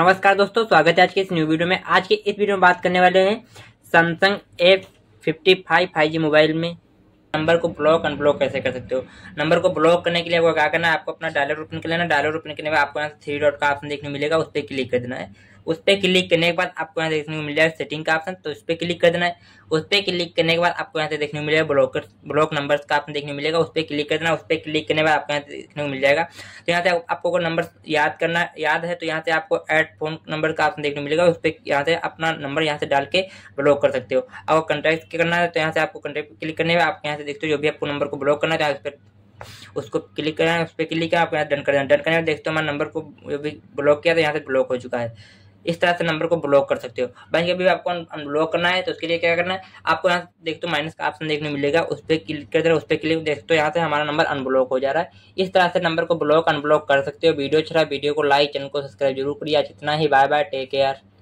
नमस्कार दोस्तों स्वागत है आज के इस न्यू वीडियो में आज के इस वीडियो में बात करने वाले हैं Samsung A fifty five five G mobile में नंबर को ब्लॉक अनब्लॉक कैसे कर सकते हो नंबर को ब्लॉक करने के लिए आपको क्या करना है आपको अपना डायलर ओपन कर लेना डायलर ओपन करने के बाद आपको यहाँ थ्री डॉट का ऑप्शन देखने मिलेगा उस पर क्लिक कर देना है उस पर क्लिक करने के बाद आपको यहाँ से देखने को मिल जाएगा सेटिंग का ऑप्शन तो उस पर क्लिक कर देना है उस पर क्लिक करने के बाद आपको यहाँ से देखने को मिलेगा ब्लॉक ब्लॉक नंबर का ऑप्शन देखने को मिलेगा उस पर क्लिक कर देना उस पर क्लिक करने के बाद आपको यहाँ से देखने को मिल जाएगा तो यहाँ से आपको अगर नंबर याद करना याद है तो यहाँ से आपको एड फोन नंबर का ऑप्शन देखने को मिलेगा उस पर यहाँ से अपना नंबर यहाँ से डाल के ब्लॉक कर सकते हो अगर कॉन्टैक्ट करना है तो यहाँ से आपको कॉन्टैक्ट क्लिक करने में आप यहाँ से देखते हो जो भी आपको नंबर को ब्लॉक करना है उस पर उसको क्लिक करना है उस पर क्लिक करना आप यहाँ डन कर देना डन करना देखते हो हमारे नंबर को जो भी ब्लॉक किया तो यहाँ से ब्लॉक हो चुका है इस तरह से नंबर को ब्लॉक कर सकते हो बैंक अभी आपको अनब्लॉक करना है तो उसके लिए क्या करना है आपको यहाँ देख तो माइनस का ऑप्शन देखने मिलेगा उस पर क्लिक कर उस पर क्लिक देख तो यहाँ से हमारा नंबर अनब्लॉक हो जा रहा है इस तरह से नंबर को ब्लॉक अनब्लॉक कर सकते हो वीडियो अच्छा वीडियो को लाइक चैनल को सब्सक्राइब जरूर करिए आज इतना ही बाय बाय टेक केयर